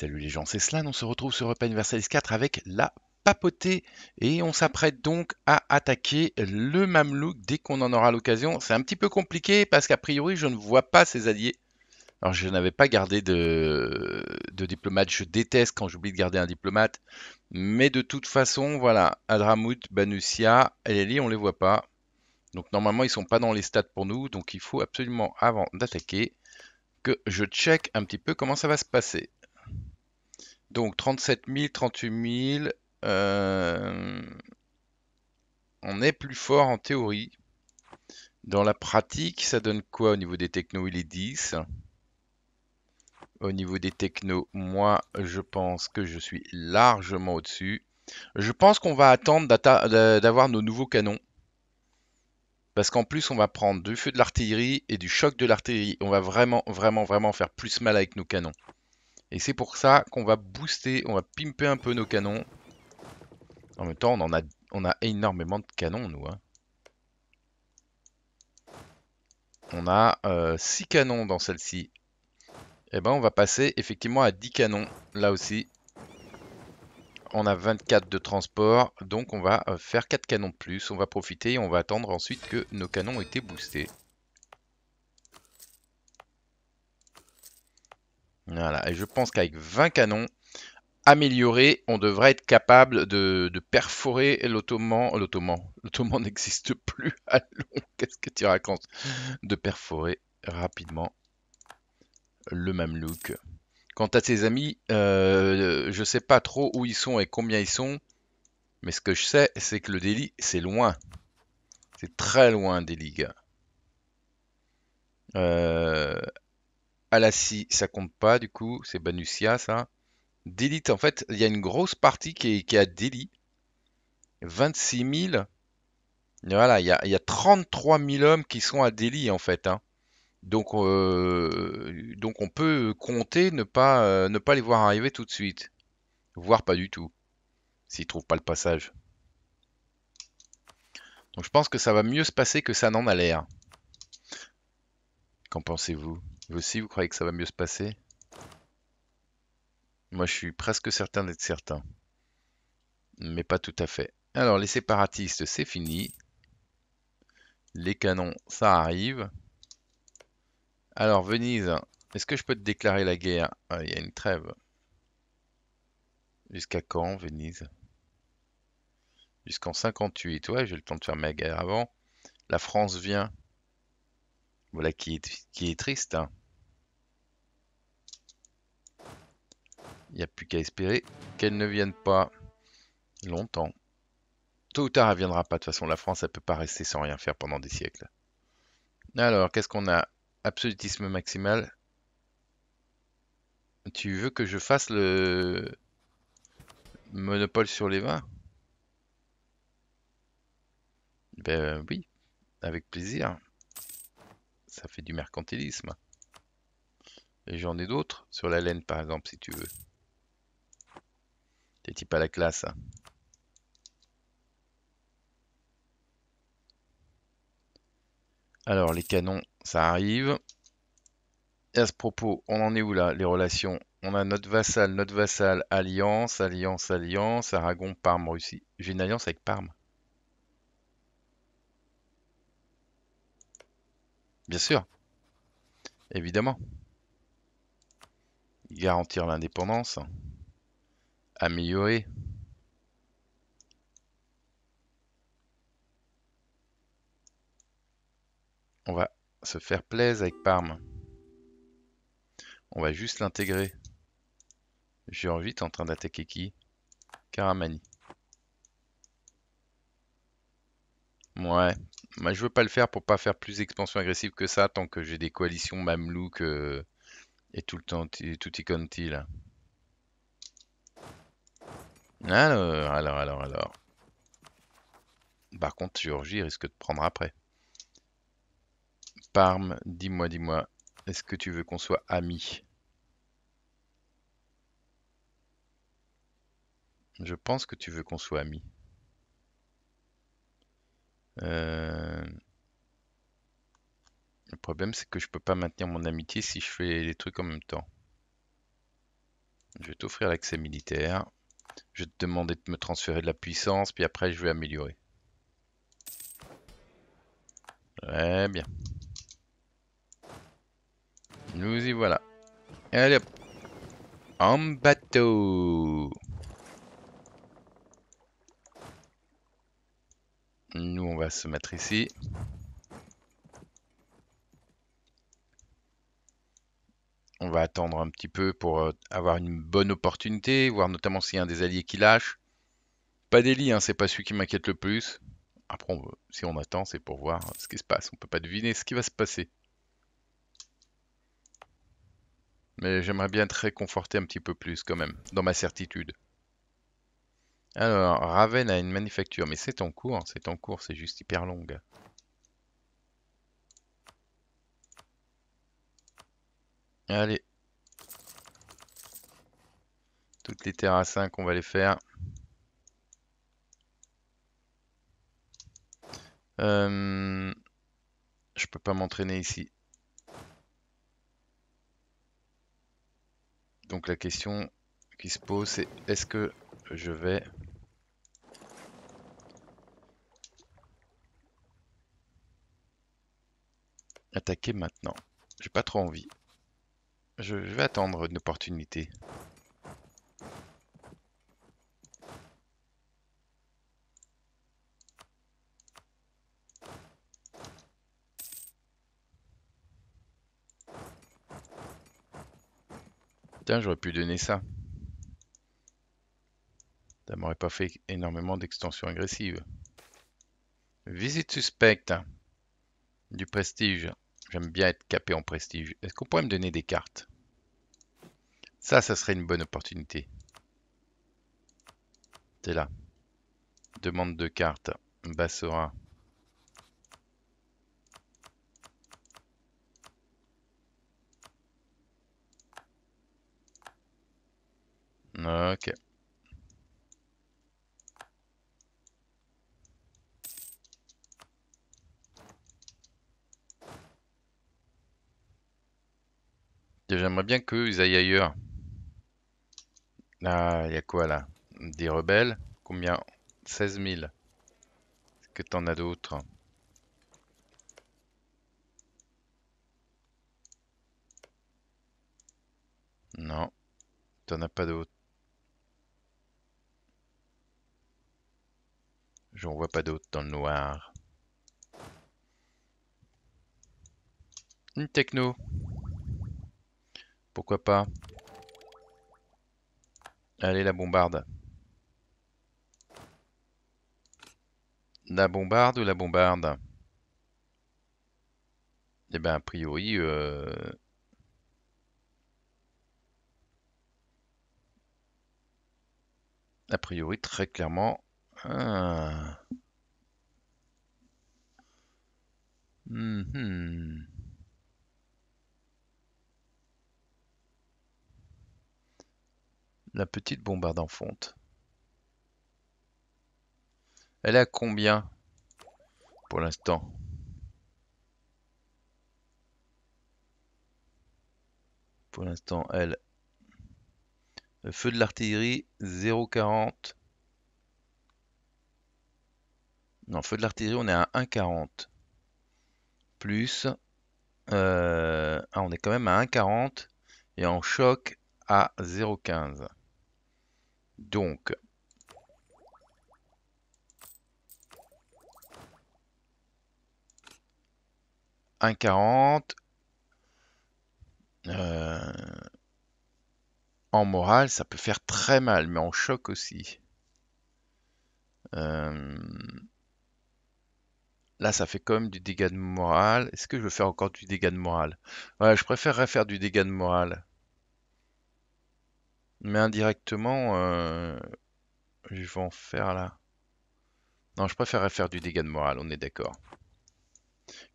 Salut les gens, c'est Slan, on se retrouve sur Open Versailles 4 avec la papauté et on s'apprête donc à attaquer le Mamelouk dès qu'on en aura l'occasion. C'est un petit peu compliqué parce qu'a priori je ne vois pas ses alliés. Alors je n'avais pas gardé de, diplomate, je déteste quand j'oublie de garder un diplomate. Mais de toute façon, voilà, Adramout, Banusia, Eleli, on les voit pas. Donc normalement ils ne sont pas dans les stats pour nous, donc il faut absolument avant d'attaquer que je check un petit peu comment ça va se passer. Donc 37 000, 38 000. on est plus fort en théorie. Dans la pratique, ça donne quoi au niveau des technos Il est 10. Au niveau des technos, moi, je pense que je suis largement au-dessus. Je pense qu'on va attendre d'avoir nos nouveaux canons. Parce qu'en plus, on va prendre du feu de l'artillerie et du choc de l'artillerie. On va vraiment, vraiment, vraiment faire plus mal avec nos canons. Et c'est pour ça qu'on va booster, on va pimper un peu nos canons. En même temps, on en a, on a énormément de canons, nous. Hein. On a 6 euh, canons dans celle-ci. Et eh ben, on va passer effectivement à 10 canons, là aussi. On a 24 de transport, donc on va euh, faire 4 canons de plus. On va profiter et on va attendre ensuite que nos canons aient été boostés. Voilà, et je pense qu'avec 20 canons améliorés, on devrait être capable de, perforer l'ottoman. L'ottoman, l'ottoman n'existe plus. Allons, qu'est-ce que tu racontes De perforer rapidement le look. Quant à ses amis, euh, je ne sais pas trop où ils sont et combien ils sont, mais ce que je sais, c'est que le délit, c'est loin. C'est très loin des ligues. Euh, si ça compte pas du coup, c'est Banusia ça. Delete, en fait, il y a une grosse partie qui est, à Delhi. 26 000. Voilà, il y, a, 33 000 hommes qui sont à Delhi en fait. Hein. Donc, euh, donc on peut compter ne pas, ne pas les voir arriver tout de suite. Voire pas du tout. S'ils trouvent pas le passage. Donc je pense que ça va mieux se passer que ça n'en a l'air. Qu'en pensez-vous vous aussi, vous croyez que ça va mieux se passer Moi, je suis presque certain d'être certain. Mais pas tout à fait. Alors, les séparatistes, c'est fini. Les canons, ça arrive. Alors, Venise, est-ce que je peux te déclarer la guerre ah, Il y a une trêve. Jusqu'à quand, Venise Jusqu'en 58. Ouais, j'ai le temps de faire ma guerre avant. La France vient. Voilà qui est, qui est triste. Hein. Il n'y a plus qu'à espérer qu'elle ne vienne pas longtemps. Tôt ou tard, elle ne viendra pas. De toute façon, la France, elle ne peut pas rester sans rien faire pendant des siècles. Alors, qu'est-ce qu'on a Absolutisme maximal. Tu veux que je fasse le monopole sur les vins Ben oui, avec plaisir. Ça fait du mercantilisme. Et j'en ai d'autres, sur la laine par exemple, si tu veux. T'es type à la classe. Alors, les canons, ça arrive. Et à ce propos, on en est où là, les relations On a notre vassal, notre vassal, alliance, alliance, alliance, Aragon, Parme, Russie. J'ai une alliance avec Parme. Bien sûr. Évidemment. Garantir l'indépendance améliorer on va se faire plaisir avec Parme. On va juste l'intégrer. J'ai envie, en train d'attaquer qui Karamani. Ouais, moi je veux pas le faire pour pas faire plus d'expansion agressive que ça tant que j'ai des coalitions Mamelouk euh, et tout le temps là. Alors, alors, alors, alors. Par contre, Géorgie risque de prendre après. Parme, dis-moi, dis-moi, est-ce que tu veux qu'on soit amis Je pense que tu veux qu'on soit amis. Euh, le problème, c'est que je peux pas maintenir mon amitié si je fais les trucs en même temps. Je vais t'offrir l'accès militaire. Je vais te demander de me transférer de la puissance, puis après je vais améliorer. Très bien. Nous y voilà. Allez hop. En bateau. Nous, on va se mettre ici. on va attendre un petit peu pour euh, avoir une bonne opportunité, voir notamment s'il y a un des alliés qui lâche. Pas d'Eli, hein, c'est pas celui qui m'inquiète le plus. Après, si on attend, c'est pour voir euh, ce qui se passe. On peut pas deviner ce qui va se passer. Mais j'aimerais bien être réconforté un petit peu plus quand même, dans ma certitude. Alors, Raven a une manufacture, mais c'est en cours, c'est en cours, c'est juste hyper longue. Allez. Toutes les terres à 5, on va les faire. Euh, je peux pas m'entraîner ici. Donc la question qui se pose, c'est est-ce que je vais... attaquer maintenant. J'ai pas trop envie. Je, vais attendre une opportunité. Putain, j'aurais pu donner ça. Ça m'aurait pas fait énormément d'extensions agressives. Visite suspecte. Du prestige. J'aime bien être capé en prestige. Est-ce qu'on pourrait me donner des cartes ça, ça serait une bonne opportunité. T'es là. Demande de carte. Bassora. Ok. J'aimerais bien qu'ils aillent ailleurs. Ah, il y a quoi là Des rebelles Combien 16 000. Est-ce que t'en as d'autres Non, t'en as pas d'autres. J'en vois pas d'autres dans le noir. Une techno. Pourquoi pas Allez, la bombarde. La bombarde ou la bombarde Eh bien, a priori... Euh, a priori, très clairement... Ah. Hmm, hmm. La petite bombarde en fonte. Elle a combien pour l'instant Pour l'instant, elle. Le feu de l'artillerie, 0,40. Non, feu de l'artillerie, on est à 1,40. Plus. Euh, ah, on est quand même à 1,40. Et en choc à 0,15. Donc, 1,40, euh, en morale, ça peut faire très mal, mais en choc aussi. Euh, là, ça fait quand même du dégât de morale. Est-ce que je veux faire encore du dégât de morale Ouais, je préférerais faire du dégât de morale. Mais indirectement, je vais en faire là. Non, je préférerais faire du dégât de morale, on est d'accord.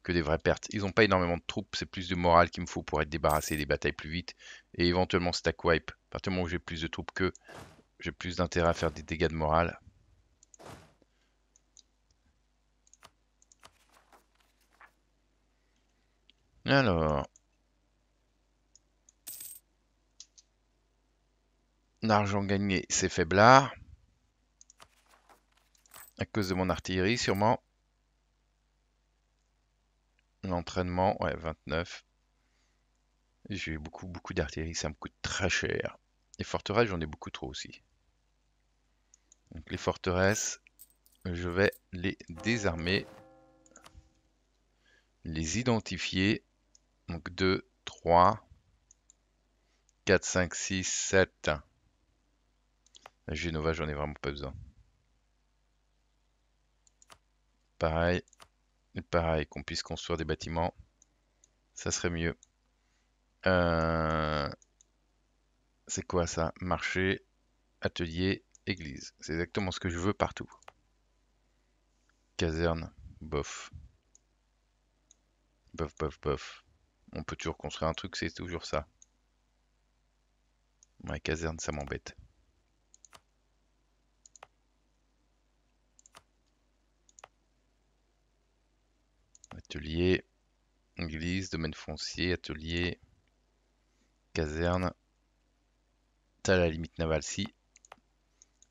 Que des vraies pertes. Ils n'ont pas énormément de troupes, c'est plus de morale qu'il me faut pour être débarrassé des batailles plus vite. Et éventuellement stack wipe. À partir où j'ai plus de troupes qu'eux, j'ai plus d'intérêt à faire des dégâts de morale. Alors... argent gagné, c'est faiblard. À cause de mon artillerie, sûrement. L'entraînement, ouais, 29. J'ai beaucoup, beaucoup d'artillerie, ça me coûte très cher. Les forteresses, j'en ai beaucoup trop aussi. Donc les forteresses, je vais les désarmer. Les identifier. Donc 2, 3, 4, 5, 6, 7, la Genova, j'en ai vraiment pas besoin. Pareil. Pareil, qu'on puisse construire des bâtiments. Ça serait mieux. Euh, c'est quoi ça Marché, atelier, église. C'est exactement ce que je veux partout. Caserne, bof. Bof, bof, bof. On peut toujours construire un truc, c'est toujours ça. Ouais, caserne, ça m'embête. Atelier, église, domaine foncier, atelier, caserne. T'as la limite navale, si.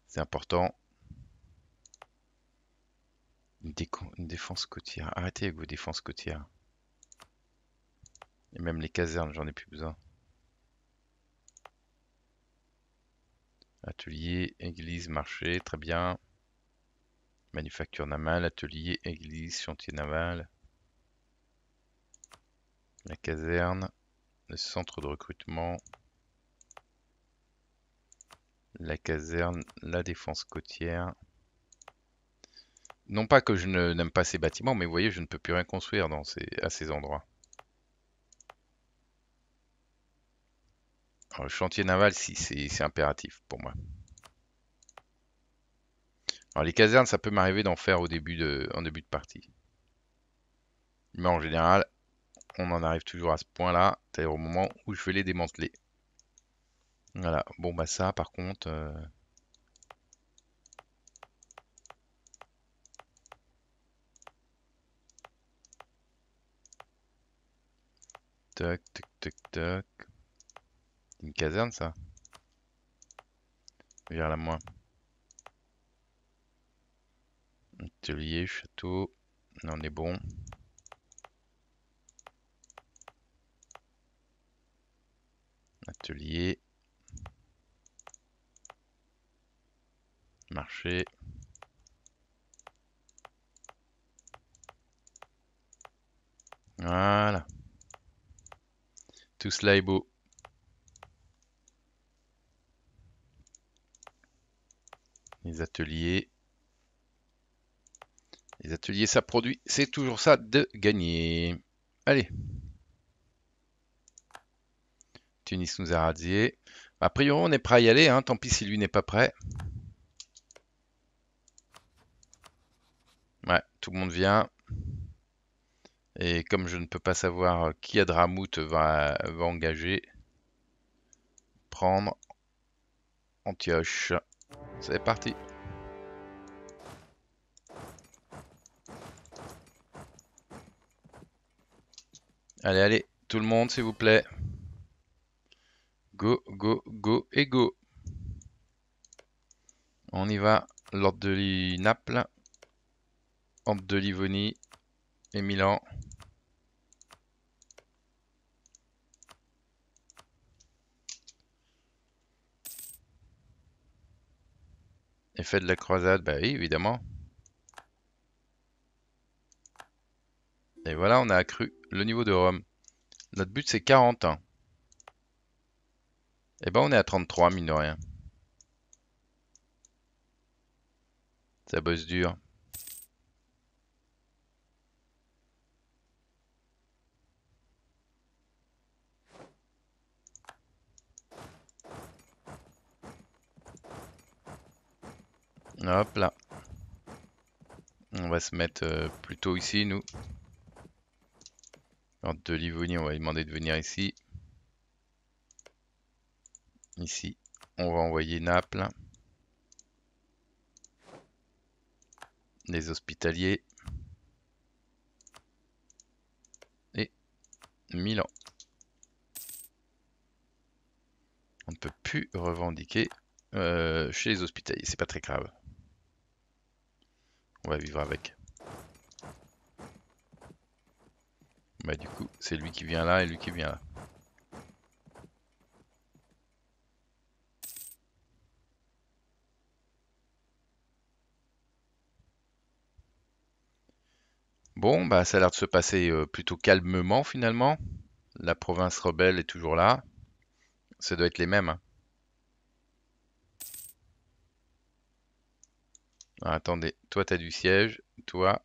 C'est important. Une, défense côtière. Arrêtez avec vos défenses côtières. Et même les casernes, j'en ai plus besoin. Atelier, église, marché, très bien. Manufacture navale, atelier, église, chantier naval. La caserne, le centre de recrutement, la caserne, la défense côtière. Non pas que je n'aime pas ces bâtiments, mais vous voyez, je ne peux plus rien construire dans ces, à ces endroits. le chantier naval, si, c'est impératif pour moi. les casernes, ça peut m'arriver d'en faire au début de, en début de partie. Mais en général, on en arrive toujours à ce point-là, c'est au moment où je vais les démanteler. Voilà, bon bah ça par contre... Euh, toc, toc, toc, Une caserne ça Vers la moi. Atelier, château, on est bon. atelier, marché, voilà, tout cela est beau. Les ateliers, les ateliers ça produit, c'est toujours ça de gagner. Allez Tunis nous a radié. A priori, on est prêt à y aller, hein, tant pis si lui n'est pas prêt. Ouais, tout le monde vient. Et comme je ne peux pas savoir qui Adramout va engager, prendre Antioche. C'est parti. Allez, allez, tout le monde, s'il vous plaît. Go, go, go et go. On y va. L'ordre de Naples. Ordre de Livonie et Milan. Effet de la croisade, bah oui, évidemment. Et voilà, on a accru le niveau de Rome. Notre but, c'est ans. Eh ben, on est à 33, mine de rien. Ça bosse dur. Hop là. On va se mettre euh, plutôt ici, nous. Alors, de Livonie, on va lui demander de venir ici. Ici, on va envoyer Naples. Les hospitaliers. Et Milan. On ne peut plus revendiquer euh, chez les hospitaliers. C'est pas très grave. On va vivre avec. Bah du coup, c'est lui qui vient là et lui qui vient là. Bon, bah, ça a l'air de se passer euh, plutôt calmement finalement. La province rebelle est toujours là. Ça doit être les mêmes. Hein. Ah, attendez, toi t'as du siège, toi...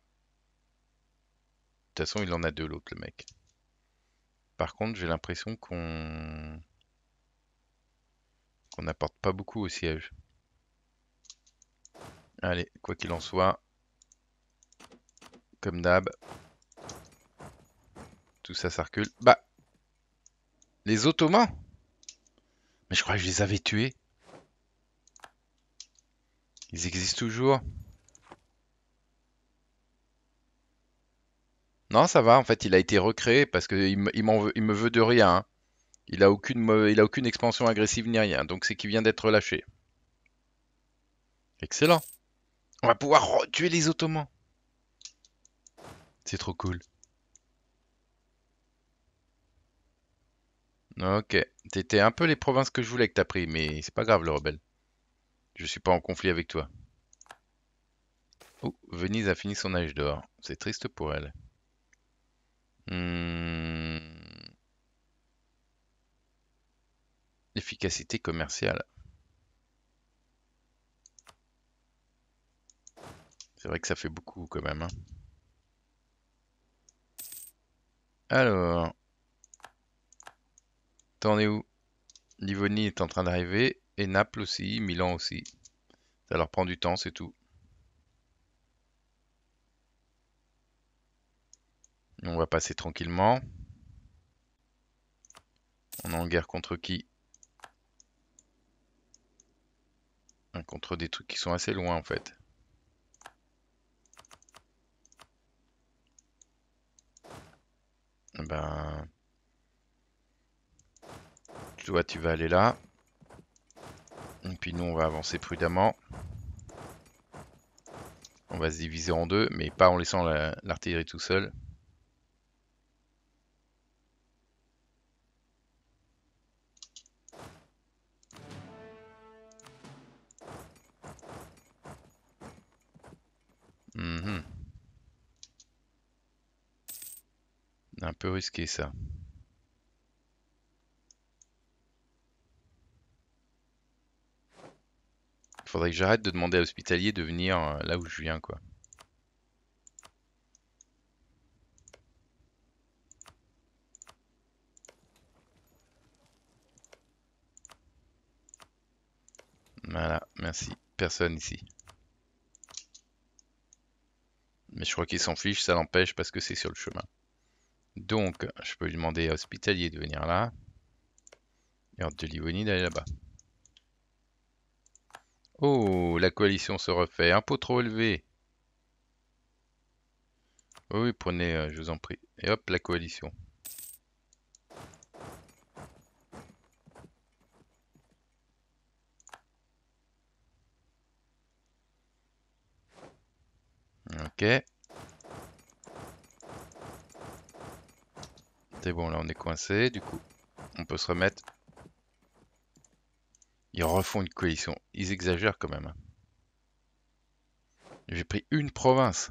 De toute façon, il en a deux l'autre, le mec. Par contre, j'ai l'impression qu'on... qu'on n'apporte pas beaucoup au siège. Allez, quoi qu'il en soit, comme d'hab. Tout ça, ça recule. Bah, les Ottomans Mais je crois que je les avais tués. Ils existent toujours. Non, ça va. En fait, il a été recréé parce qu'il me, il me veut de rien. Hein. Il a aucune, aucune expansion agressive ni rien. Donc, c'est qu'il vient d'être relâché. Excellent. On va pouvoir tuer les Ottomans. C'est trop cool. Ok. T'étais un peu les provinces que je voulais que t'as pris, mais c'est pas grave, le rebelle. Je suis pas en conflit avec toi. Oh, Venise a fini son âge d'or. C'est triste pour elle. Hmm. Efficacité commerciale. C'est vrai que ça fait beaucoup quand même. Hein. Alors. T'en es où Livonie est en train d'arriver. Et Naples aussi, Milan aussi. Ça leur prend du temps, c'est tout. On va passer tranquillement. On est en guerre contre qui Contre des trucs qui sont assez loin en fait. ben... vois tu vas aller là. Et puis nous, on va avancer prudemment. On va se diviser en deux, mais pas en laissant l'artillerie tout seul. un peu risqué ça. faudrait que j'arrête de demander à l'hospitalier de venir euh, là où je viens, quoi. Voilà, merci. Personne ici. Mais je crois qu'il s'en fiche, ça l'empêche parce que c'est sur le chemin donc, je peux lui demander à Hospitalier de venir là. Et de Livonie d'aller là-bas. Oh, la coalition se refait. un peu trop élevé. Oh oui, prenez, euh, je vous en prie. Et hop, la coalition. Ok. du coup, on peut se remettre. Ils refont une coalition. Ils exagèrent quand même. J'ai pris une province.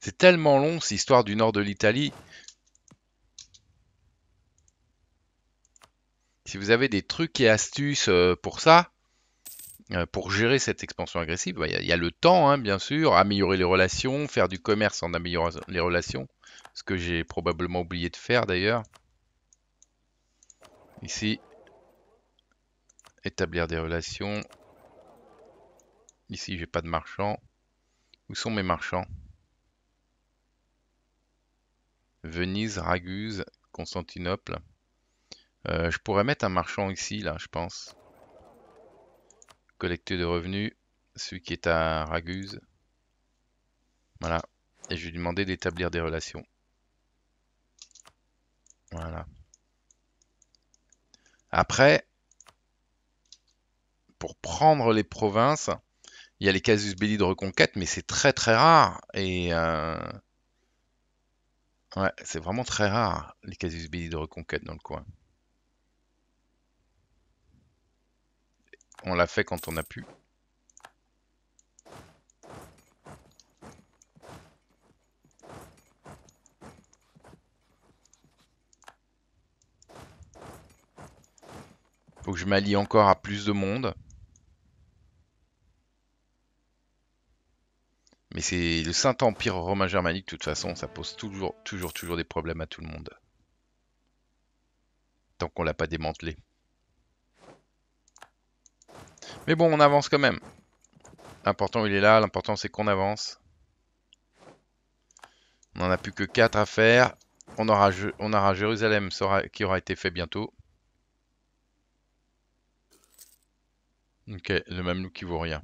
C'est tellement long, cette histoire du nord de l'Italie. Si vous avez des trucs et astuces euh, pour ça, euh, pour gérer cette expansion agressive, bah, il y, a le temps, hein, bien sûr, améliorer les relations, faire du commerce en améliorant les relations, ce que j'ai probablement oublié de faire d'ailleurs. Ici, établir des relations. Ici, j'ai pas de marchands. Où sont mes marchands Venise, Raguse, Constantinople. Euh, je pourrais mettre un marchand ici, là, je pense. Collecter de revenus, celui qui est à Raguse. Voilà. Et je lui demandé d'établir des relations. Voilà. Après, pour prendre les provinces, il y a les casus belli de reconquête, mais c'est très très rare. Et euh, ouais, c'est vraiment très rare les casus belli de reconquête dans le coin. on l'a fait quand on a pu. Faut que je m'allie encore à plus de monde. Mais c'est le Saint-Empire romain germanique, de toute façon, ça pose toujours, toujours, toujours des problèmes à tout le monde. Tant qu'on l'a pas démantelé. Mais bon, on avance quand même. L'important, il est là. L'important, c'est qu'on avance. On n'en a plus que 4 à faire. On aura, on aura Jérusalem qui aura été fait bientôt. Ok, le Mamelouk qui vaut rien.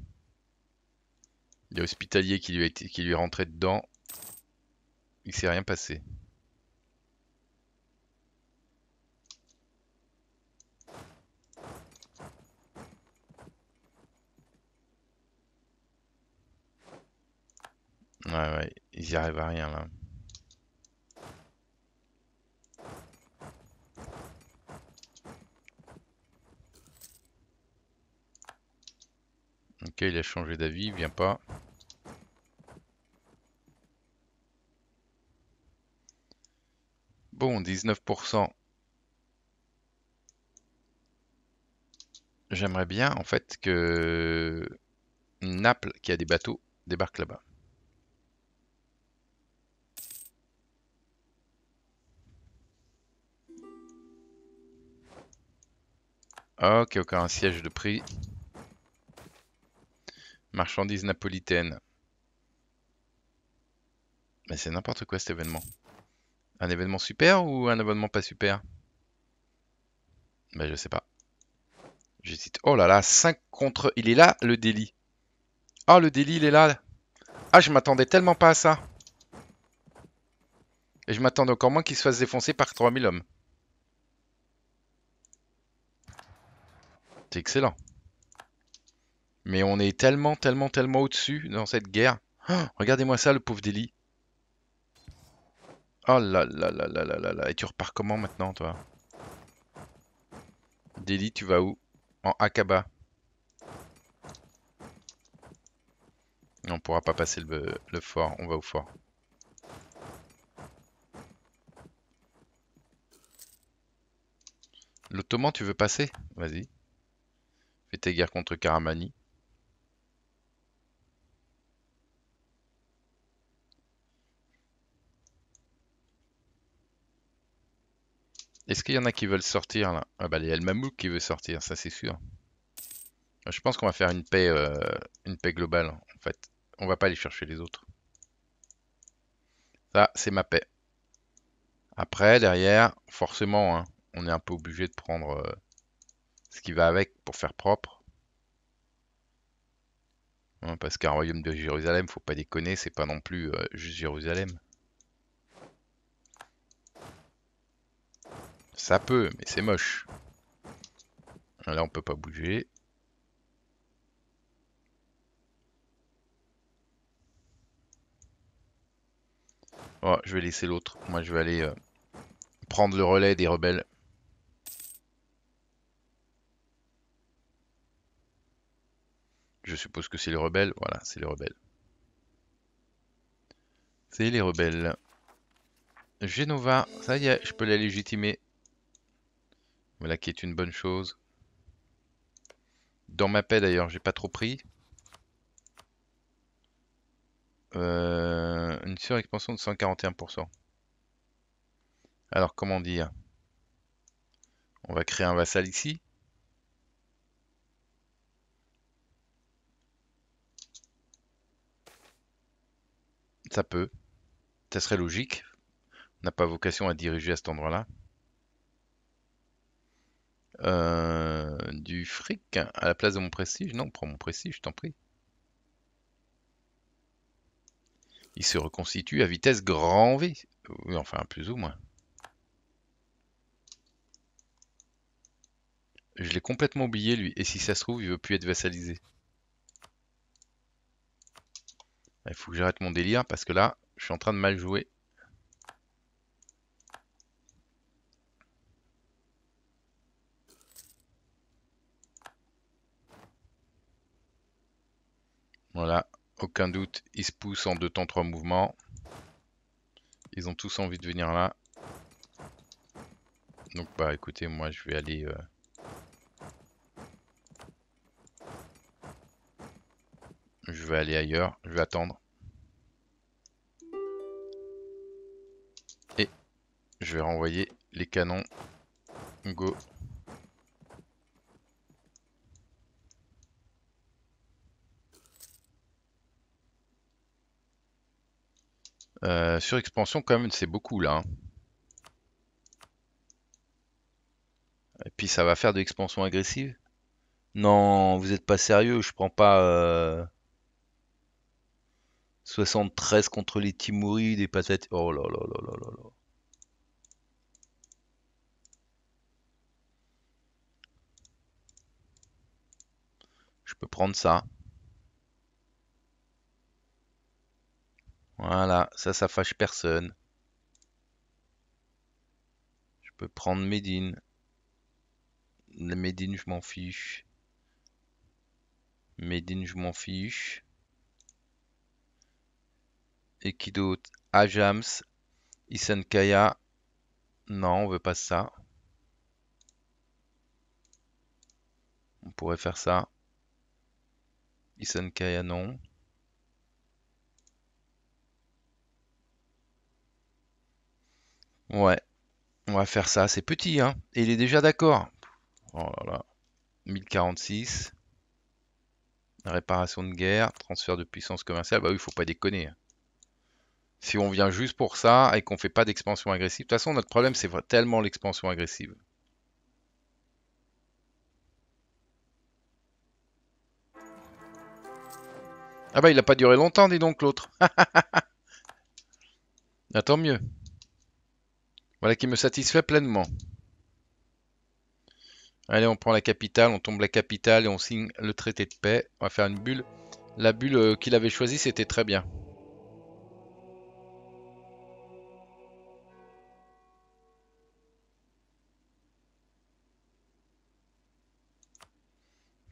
Il y a Hospitalier qui lui, qui lui est rentré dedans. Il s'est rien passé. Ouais, ouais, ils y arrivent à rien là. Ok, il a changé d'avis, il vient pas. Bon, 19%. J'aimerais bien en fait que Naples, qui a des bateaux, débarque là-bas. Ok, encore un siège de prix. Marchandises napolitaines. Mais c'est n'importe quoi cet événement. Un événement super ou un événement pas super Bah je sais pas. J'hésite. Oh là là, 5 contre... Il est là, le délit. Ah, oh, le délit, il est là. Ah, je m'attendais tellement pas à ça. Et je m'attendais encore moins qu'il se fasse défoncer par 3000 hommes. excellent. Mais on est tellement, tellement, tellement au-dessus dans cette guerre. Oh, regardez-moi ça, le pauvre Deli. Oh là là là là là là Et tu repars comment maintenant, toi Deli, tu vas où En Akaba. On pourra pas passer le fort. On va au fort. L'Ottoman, tu veux passer Vas-y. Mettez guerre contre Karamani. Est-ce qu'il y en a qui veulent sortir là Ah bah il y a le Mamouk qui veut sortir, ça c'est sûr. Je pense qu'on va faire une paix, euh, une paix globale en fait. On va pas aller chercher les autres. Ça c'est ma paix. Après derrière, forcément, hein, on est un peu obligé de prendre euh, ce qui va avec pour faire propre. Hein, parce qu'un royaume de Jérusalem, faut pas déconner, c'est pas non plus euh, juste Jérusalem. Ça peut, mais c'est moche. Là, on peut pas bouger. Oh, je vais laisser l'autre. Moi, je vais aller euh, prendre le relais des rebelles. Je suppose que c'est les rebelles. Voilà, c'est les rebelles. C'est les rebelles. Genova, ça y est, je peux la légitimer. Voilà qui est une bonne chose. Dans ma paix d'ailleurs, j'ai pas trop pris. Euh, une surexpansion de 141%. Alors comment dire On va créer un vassal ici. Ça peut. Ça serait logique. On n'a pas vocation à diriger à cet endroit-là. Euh, du fric à la place de mon prestige Non, prends mon prestige, je t'en prie. Il se reconstitue à vitesse grand V. Oui, enfin, plus ou moins. Je l'ai complètement oublié, lui. Et si ça se trouve, il veut plus être vassalisé. Il faut que j'arrête mon délire parce que là, je suis en train de mal jouer. Voilà, aucun doute, ils se poussent en deux temps trois mouvements. Ils ont tous envie de venir là. Donc bah écoutez, moi je vais aller euh, aller ailleurs, je vais attendre. Et je vais renvoyer les canons. Go. Euh, sur expansion quand même c'est beaucoup là. Hein. Et puis ça va faire de l'expansion agressive Non, vous êtes pas sérieux, je prends pas... Euh, 73 contre les Timouris, des patates. Oh là là là là là là. Je peux prendre ça. Voilà, ça, ça fâche personne. Je peux prendre Médine. La Médine, je m'en fiche. Médine, je m'en fiche. Et qui d'autre Ajams, Isenkaya. Non, on veut pas ça. On pourrait faire ça. Isenkaya, non. Ouais. On va faire ça. C'est petit, hein. Et il est déjà d'accord. Oh là là. 1046. Réparation de guerre, transfert de puissance commerciale. Bah oui, faut pas déconner si on vient juste pour ça et qu'on ne fait pas d'expansion agressive. De toute façon, notre problème, c'est tellement l'expansion agressive. Ah bah, il n'a pas duré longtemps, dis donc, l'autre. ah, tant mieux. Voilà qui me satisfait pleinement. Allez, on prend la capitale, on tombe la capitale et on signe le traité de paix. On va faire une bulle. La bulle euh, qu'il avait choisie, c'était très bien.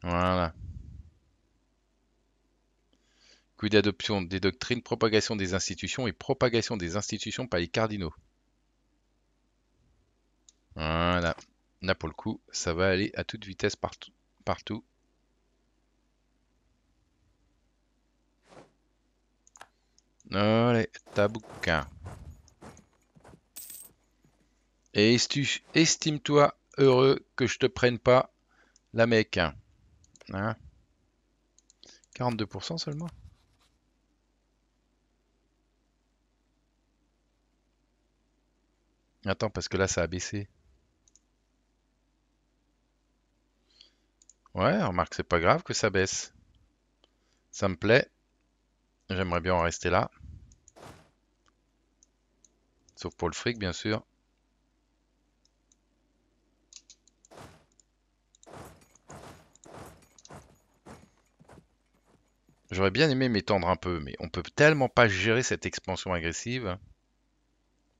Voilà. Coup d'adoption des doctrines, propagation des institutions et propagation des institutions par les cardinaux. Voilà. Là, pour le coup, ça va aller à toute vitesse partout. partout. Allez, tabouka. Et estime-toi heureux que je te prenne pas la Mecque. 42% seulement Attends, parce que là, ça a baissé. Ouais, remarque, c'est pas grave que ça baisse. Ça me plaît. J'aimerais bien en rester là. Sauf pour le fric, bien sûr. J'aurais bien aimé m'étendre un peu, mais on peut tellement pas gérer cette expansion agressive.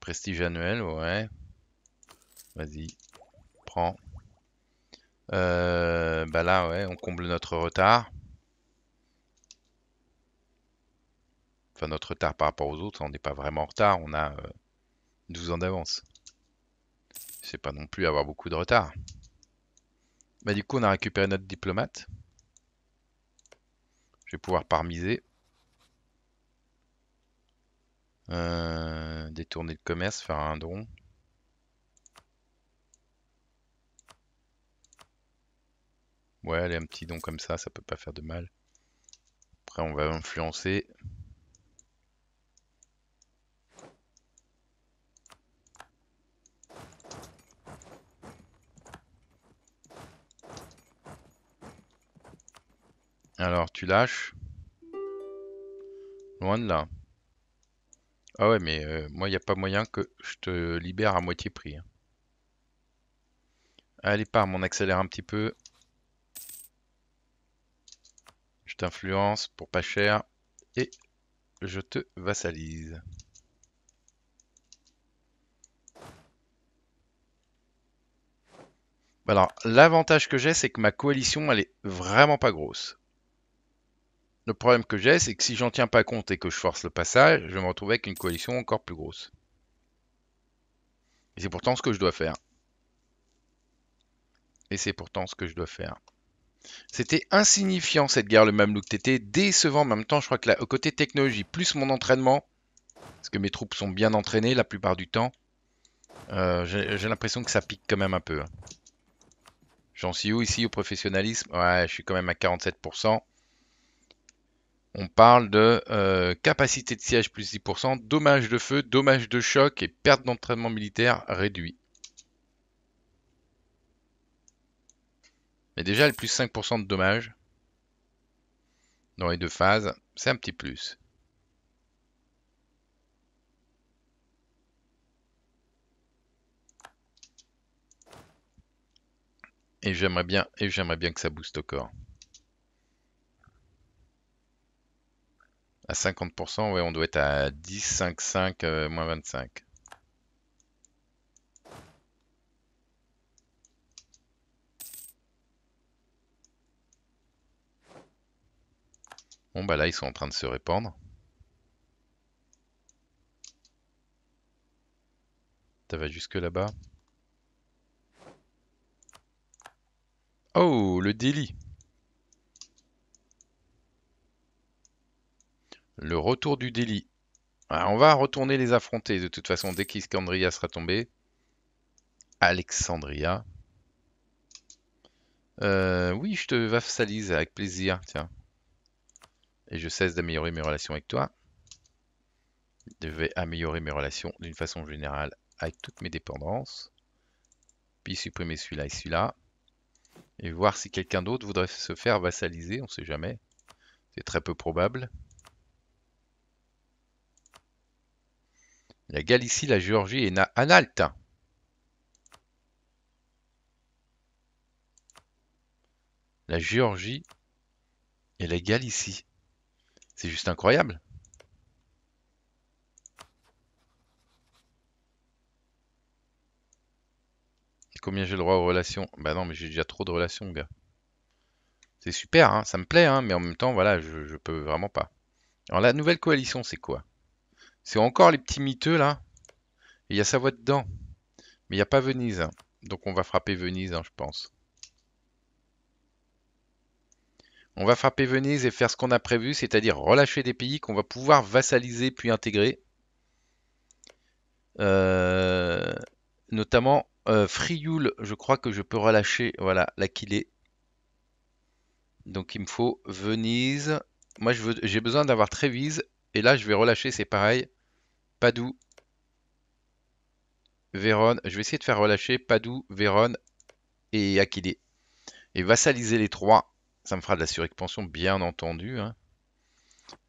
Prestige annuel, ouais. Vas-y, prends. Euh, bah là, ouais, on comble notre retard. Enfin, notre retard par rapport aux autres, on n'est pas vraiment en retard, on a 12 euh, ans d'avance. C'est pas non plus avoir beaucoup de retard. Bah du coup, on a récupéré notre diplomate. Je vais pouvoir parmiser. Euh, détourner le commerce, faire un don. Ouais, aller un petit don comme ça, ça peut pas faire de mal. Après, on va influencer. Alors, tu lâches. Loin de là. Ah ouais, mais euh, moi, il n'y a pas moyen que je te libère à moitié prix. Hein. Allez, par mon accélère un petit peu. Je t'influence pour pas cher. Et je te vassalise. Alors, l'avantage que j'ai, c'est que ma coalition, elle est vraiment pas grosse. Le problème que j'ai, c'est que si j'en tiens pas compte et que je force le passage, je me retrouve avec une coalition encore plus grosse. Et c'est pourtant ce que je dois faire. Et c'est pourtant ce que je dois faire. C'était insignifiant cette guerre le même Mamelouk. T'étais décevant. En même temps, je crois que là, au côté technologie, plus mon entraînement, parce que mes troupes sont bien entraînées la plupart du temps, euh, j'ai l'impression que ça pique quand même un peu. Hein. J'en suis où ici au professionnalisme Ouais, je suis quand même à 47%. On parle de euh, capacité de siège plus 10%, dommage de feu, dommage de choc et perte d'entraînement militaire réduit. Mais déjà, le plus 5% de dommages dans les deux phases, c'est un petit plus. Et j'aimerais bien, et j'aimerais bien que ça booste au corps. À 50%, ouais, on doit être à 10, 5, 5, moins 25. Bon, bah là, ils sont en train de se répandre. Ça va jusque là-bas. Oh, le délit Le retour du délit. Hein, on va retourner les affronter de toute façon dès qu'Iscandria sera tombée Alexandria. Euh, oui, je te vassalise avec plaisir, tiens. Et je cesse d'améliorer mes relations avec toi. Je vais améliorer mes relations d'une façon générale avec toutes mes dépendances. Puis supprimer celui-là et celui-là. Et voir si quelqu'un d'autre voudrait se faire vassaliser, on ne sait jamais. C'est très peu probable. la Galicie, la Géorgie et Analte. La Géorgie et la Galicie. C'est juste incroyable. combien j'ai le droit aux relations Bah non, mais j'ai déjà trop de relations, gars. C'est super, hein, ça me plaît, hein, mais en même temps, voilà, je, je peux vraiment pas. Alors la nouvelle coalition, c'est quoi c'est encore les petits miteux là. Il y a voix dedans. Mais il n'y a pas Venise. Hein. Donc on va frapper Venise, hein, je pense. On va frapper Venise et faire ce qu'on a prévu, c'est-à-dire relâcher des pays qu'on va pouvoir vassaliser puis intégrer. Euh, notamment euh, Frioul, je crois que je peux relâcher. Voilà, l'Aquilée. Donc il me faut Venise. Moi, j'ai besoin d'avoir Trévise et là, je vais relâcher, c'est pareil. Padoue, Vérone. Je vais essayer de faire relâcher Padoue, Vérone et Aquilée. Et vassaliser les trois. Ça me fera de la surexpansion, bien entendu. Hein.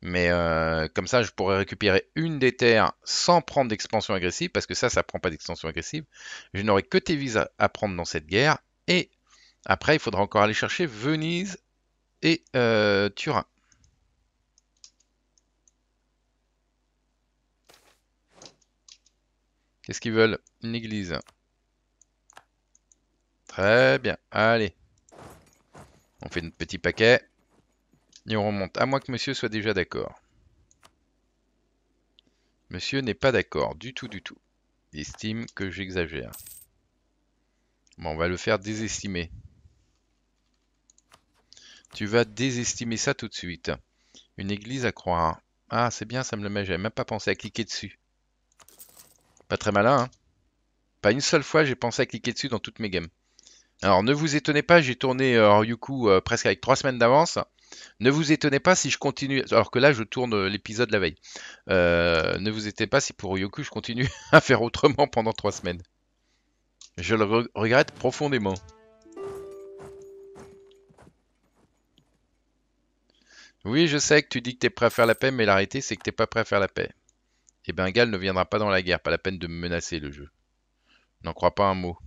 Mais euh, comme ça, je pourrais récupérer une des terres sans prendre d'expansion agressive, parce que ça, ça prend pas d'expansion agressive. Je n'aurai que tes à, à prendre dans cette guerre. Et après, il faudra encore aller chercher Venise et euh, Turin. Qu'est-ce qu'ils veulent Une église. Très bien. Allez. On fait notre petit paquet. Et on remonte. À moins que monsieur soit déjà d'accord. Monsieur n'est pas d'accord. Du tout, du tout. Il estime que j'exagère. Bon, on va le faire désestimer. Tu vas désestimer ça tout de suite. Une église à croire. Ah, c'est bien, ça me le met. J'avais même pas pensé à cliquer dessus. Pas très malin, hein. Pas une seule fois j'ai pensé à cliquer dessus dans toutes mes games. Alors ne vous étonnez pas, j'ai tourné euh, Ryuku euh, presque avec trois semaines d'avance. Ne vous étonnez pas si je continue, alors que là je tourne euh, l'épisode la veille. Euh, ne vous étonnez pas si pour yoku je continue à faire autrement pendant trois semaines. Je le regrette profondément. Oui, je sais que tu dis que t'es prêt à faire la paix, mais réalité c'est que t'es pas prêt à faire la paix et eh Bengal ne viendra pas dans la guerre. Pas la peine de menacer le jeu. N'en crois pas un mot.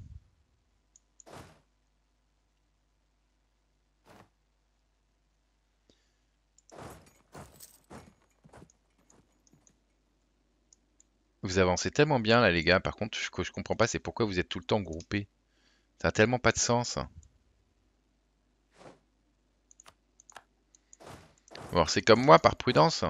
Vous avancez tellement bien là les gars, par contre ce que je comprends pas c'est pourquoi vous êtes tout le temps groupés. Ça a tellement pas de sens. Bon, c'est comme moi par prudence.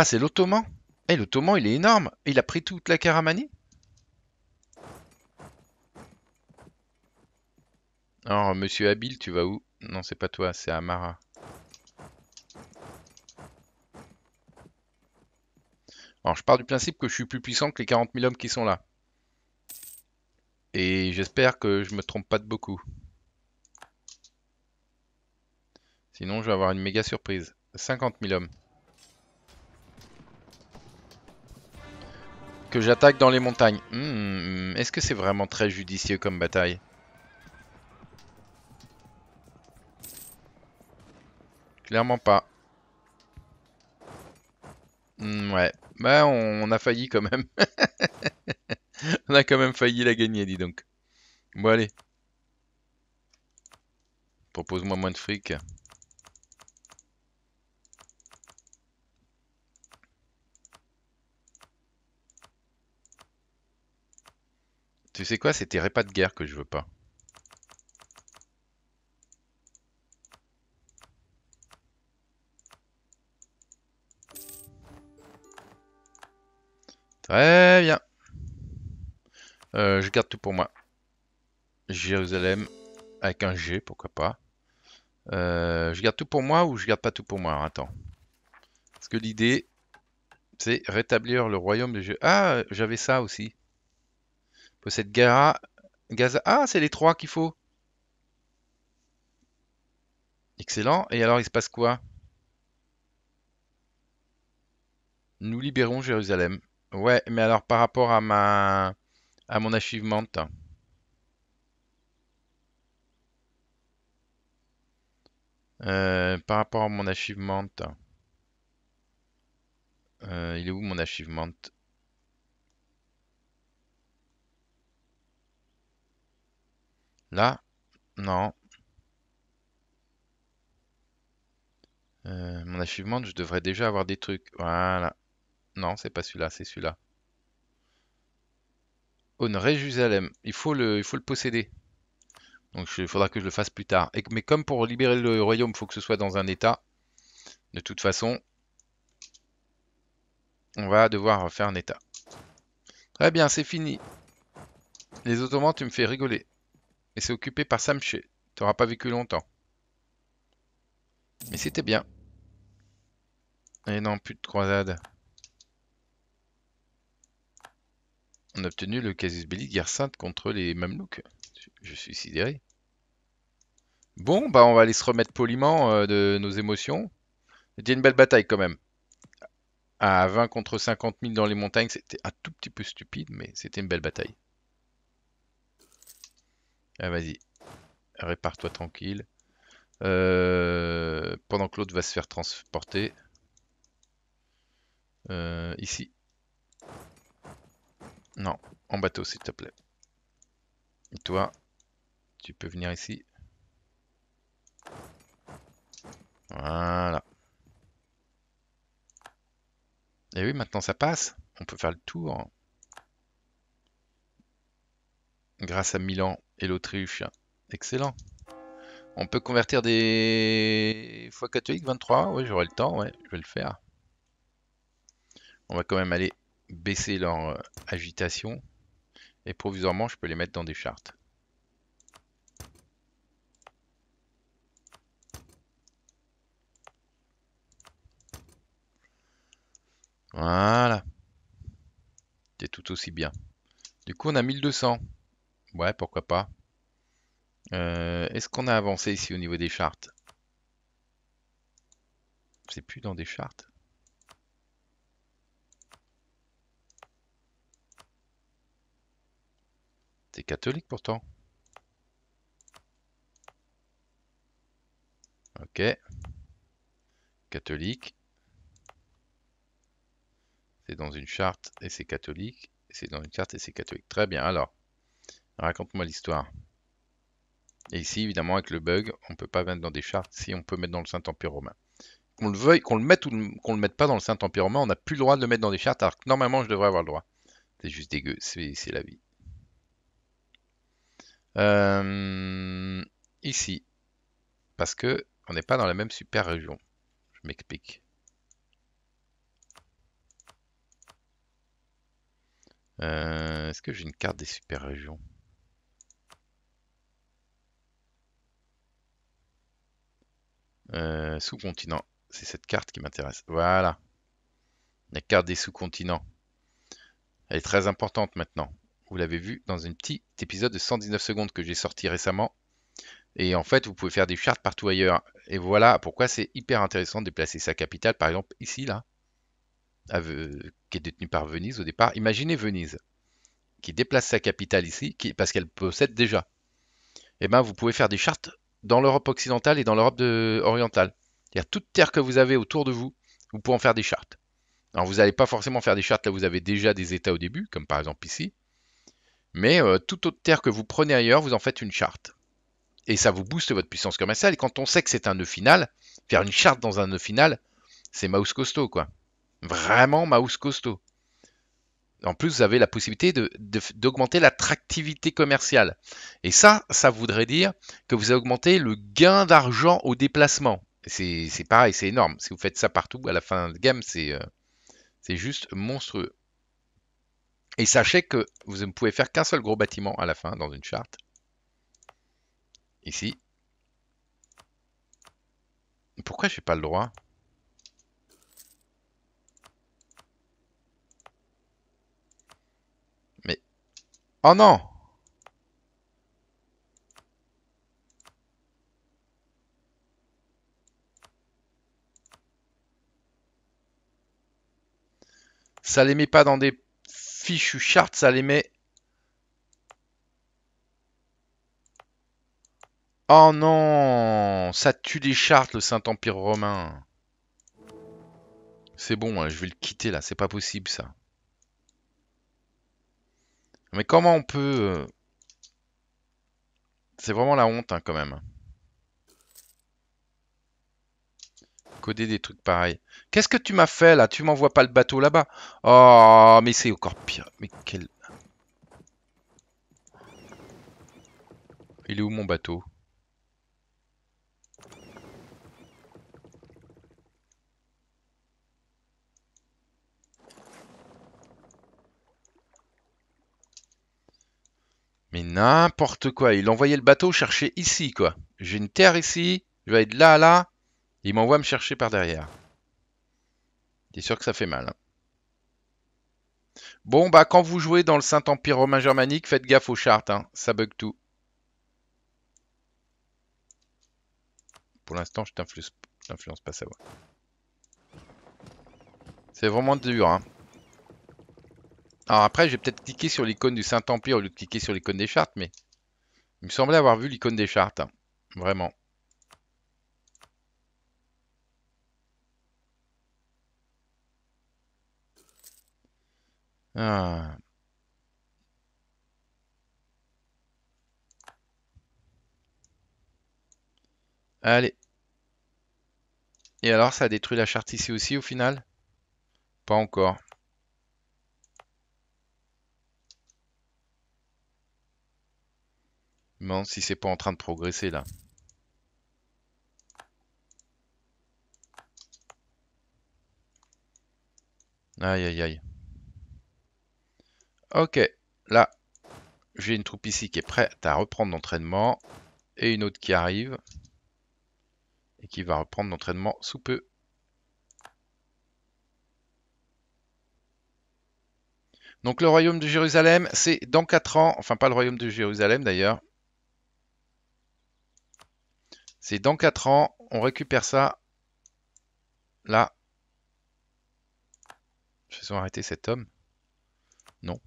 Ah, c'est l'Ottoman Eh, l'Ottoman, il est énorme Il a pris toute la Caramanie Alors, oh, monsieur Habile, tu vas où Non, c'est pas toi, c'est Amara. Alors, je pars du principe que je suis plus puissant que les 40 000 hommes qui sont là. Et j'espère que je me trompe pas de beaucoup. Sinon, je vais avoir une méga surprise. 50 000 hommes. Que j'attaque dans les montagnes. Hmm, est-ce que c'est vraiment très judicieux comme bataille Clairement pas. Hmm, ouais. Bah on, on a failli quand même. on a quand même failli la gagner, dis donc. Bon allez. Propose-moi moins de fric. Tu sais quoi, c'était repas de guerre que je veux pas. Très bien. Euh, je garde tout pour moi. Jérusalem avec un G, pourquoi pas. Euh, je garde tout pour moi ou je garde pas tout pour moi Attends. Parce que l'idée, c'est rétablir le royaume de Jérusalem. Ah, j'avais ça aussi. Possède Gaza. Ah, c'est les trois qu'il faut. Excellent. Et alors, il se passe quoi Nous libérons Jérusalem. Ouais, mais alors par rapport à ma à mon achievement. Euh, par rapport à mon achievement. Euh, il est où mon achievement Là, non. Euh, mon achievement, je devrais déjà avoir des trucs. Voilà. Non, c'est pas celui-là, c'est celui-là. On Jérusalem. Il faut le, il faut le posséder. Donc il faudra que je le fasse plus tard. mais comme pour libérer le royaume, il faut que ce soit dans un état. De toute façon, on va devoir faire un état. Très bien, c'est fini. Les Ottomans, tu me fais rigoler. Et c'est occupé par tu T'auras pas vécu longtemps. Mais c'était bien. Et non, plus de croisade. On a obtenu le casus belli de guerre sainte contre les Mamelouks. Je suis sidéré. Bon, bah on va aller se remettre poliment euh, de nos émotions. C'était une belle bataille quand même. À 20 contre 50 000 dans les montagnes, c'était un tout petit peu stupide, mais c'était une belle bataille. Ah, vas-y. Répare-toi tranquille. Euh, pendant que l'autre va se faire transporter. Euh, ici. Non, en bateau s'il te plaît. Et toi, tu peux venir ici. Voilà. Et eh oui, maintenant ça passe. On peut faire le tour. Grâce à Milan, et l'Autriche, Excellent. On peut convertir des fois catholiques 23. Oui, j'aurai le temps, ouais, je vais le faire. On va quand même aller baisser leur euh, agitation. Et provisoirement, je peux les mettre dans des chartes. Voilà. C'est tout aussi bien. Du coup, on a 1200. Ouais, pourquoi pas. Euh, est-ce qu'on a avancé ici au niveau des chartes C'est plus dans des chartes. C'est catholique pourtant. Ok. Catholique. C'est dans une charte et c'est catholique. C'est dans une charte et c'est catholique. Très bien, alors. Raconte-moi l'histoire. Et ici, évidemment, avec le bug, on ne peut pas mettre dans des chartes si on peut mettre dans le Saint-Empire romain. Qu'on le veuille, qu'on le mette ou qu'on le mette pas dans le Saint-Empire romain, on n'a plus le droit de le mettre dans des chartes, alors que normalement, je devrais avoir le droit. C'est juste dégueu, c'est la vie. Euh, ici, parce que on n'est pas dans la même super région. Je m'explique. Euh, est-ce que j'ai une carte des super régions Euh, sous-continent. C'est cette carte qui m'intéresse. Voilà. La carte des sous-continents. Elle est très importante maintenant. Vous l'avez vu dans un petit épisode de 119 secondes que j'ai sorti récemment. Et en fait, vous pouvez faire des chartes partout ailleurs. Et voilà pourquoi c'est hyper intéressant de déplacer sa capitale, par exemple ici, là, qui est détenue par Venise au départ. Imaginez Venise, qui déplace sa capitale ici, parce qu'elle possède déjà. Et eh bien, vous pouvez faire des chartes dans l'Europe occidentale et dans l'Europe orientale. il à dire toute terre que vous avez autour de vous, vous pouvez en faire des chartes. Alors vous n'allez pas forcément faire des chartes là où vous avez déjà des États au début, comme par exemple ici, mais euh, toute autre terre que vous prenez ailleurs, vous en faites une charte. Et ça vous booste votre puissance commerciale. Et quand on sait que c'est un nœud final, faire une charte dans un nœud final, c'est mouse costaud, quoi. Vraiment mouse costaud. En plus, vous avez la possibilité d'augmenter l'attractivité commerciale. Et ça, ça voudrait dire que vous augmentez le gain d'argent au déplacement. C'est pareil, c'est énorme. Si vous faites ça partout, à la fin de gamme, euh, c'est juste monstrueux. Et sachez que vous ne pouvez faire qu'un seul gros bâtiment à la fin dans une charte. Ici. Pourquoi je n'ai pas le droit Oh non Ça les met pas dans des fiches chartes ça les met... Oh non Ça tue les chartes, le Saint-Empire romain. C'est bon, hein, je vais le quitter là, c'est pas possible ça. Mais comment on peut... Euh, c'est vraiment la honte hein, quand même. Coder des trucs pareils. Qu'est-ce que tu m'as fait là Tu m'envoies pas le bateau là-bas Oh, mais c'est encore pire. Mais quel... Il est où mon bateau Mais n'importe quoi. Il envoyait le bateau chercher ici, quoi. J'ai une terre ici. Je vais aller de là à là. il m'envoie me chercher par derrière. T'es sûr que ça fait mal. Hein. Bon, bah, quand vous jouez dans le Saint-Empire romain germanique, faites gaffe aux chartes. Hein. Ça bug tout. Pour l'instant, je t'influence pas ça. va. C'est vraiment dur. Hein. Alors après, j'ai peut-être cliqué sur l'icône du saint empire au lieu de cliquer sur l'icône des chartes, mais il me semblait avoir vu l'icône des chartes. Vraiment. Ah. Allez. Et alors, ça a détruit la charte ici aussi au final Pas encore. Non, si c'est pas en train de progresser là. Aïe aïe aïe. Ok, là, j'ai une troupe ici qui est prête à reprendre l'entraînement et une autre qui arrive et qui va reprendre l'entraînement sous peu. Donc le royaume de Jérusalem, c'est dans 4 ans, enfin pas le royaume de Jérusalem d'ailleurs, c'est dans 4 ans, on récupère ça. Là. Faisons arrêter cet homme. Non.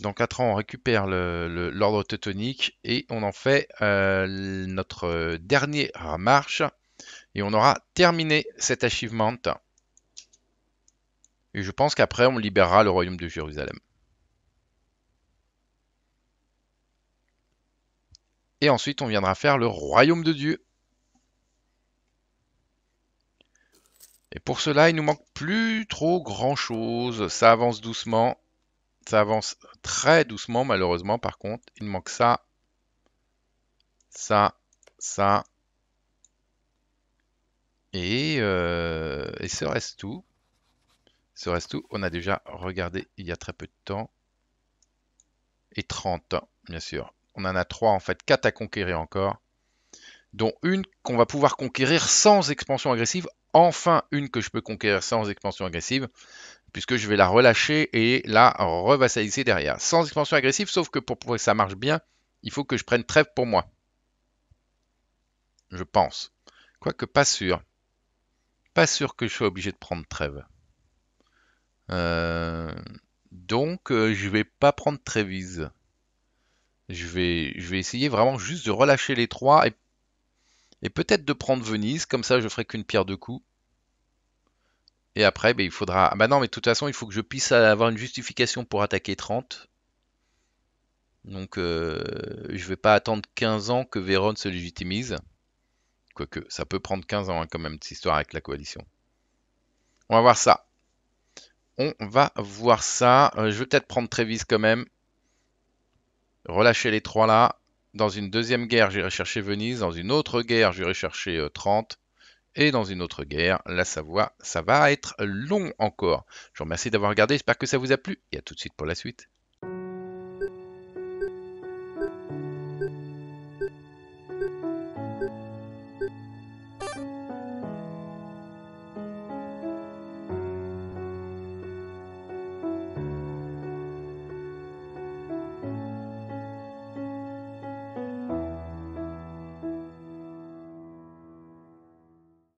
Dans 4 ans, on récupère l'ordre teutonique et on en fait euh, notre dernière marche. Et on aura terminé cet achievement. Et je pense qu'après, on libérera le royaume de Jérusalem. Et ensuite, on viendra faire le royaume de Dieu. Et pour cela, il nous manque plus trop grand-chose. Ça avance doucement. Ça avance très doucement, malheureusement, par contre. Il manque ça, ça, ça. Et, euh, et ce reste tout. Ce reste tout, on a déjà regardé il y a très peu de temps. Et 30, bien sûr on en a trois en fait, quatre à conquérir encore, dont une qu'on va pouvoir conquérir sans expansion agressive, enfin une que je peux conquérir sans expansion agressive, puisque je vais la relâcher et la revassaliser derrière. Sans expansion agressive, sauf que pour que ça marche bien, il faut que je prenne trêve pour moi. Je pense. Quoique pas sûr. Pas sûr que je sois obligé de prendre trêve. Euh, donc, je euh, je vais pas prendre Trévise. Je vais, essayer vraiment juste de relâcher les trois et, peut-être de prendre Venise. Comme ça, je ferai qu'une pierre de coups. Et après, ben, il faudra... Ah, bah non, mais de toute façon, il faut que je puisse avoir une justification pour attaquer 30. Donc, je euh, je vais pas attendre 15 ans que Vérone se légitimise. Quoique, ça peut prendre 15 ans hein, quand même, cette histoire avec la coalition. On va voir ça. On va voir ça. Euh, je vais peut-être prendre Trévis quand même. Relâchez les trois là. Dans une deuxième guerre, j'irai chercher Venise. Dans une autre guerre, j'irai chercher euh, Trente. Et dans une autre guerre, la Savoie, ça va être long encore. Je vous remercie d'avoir regardé. J'espère que ça vous a plu. Et à tout de suite pour la suite.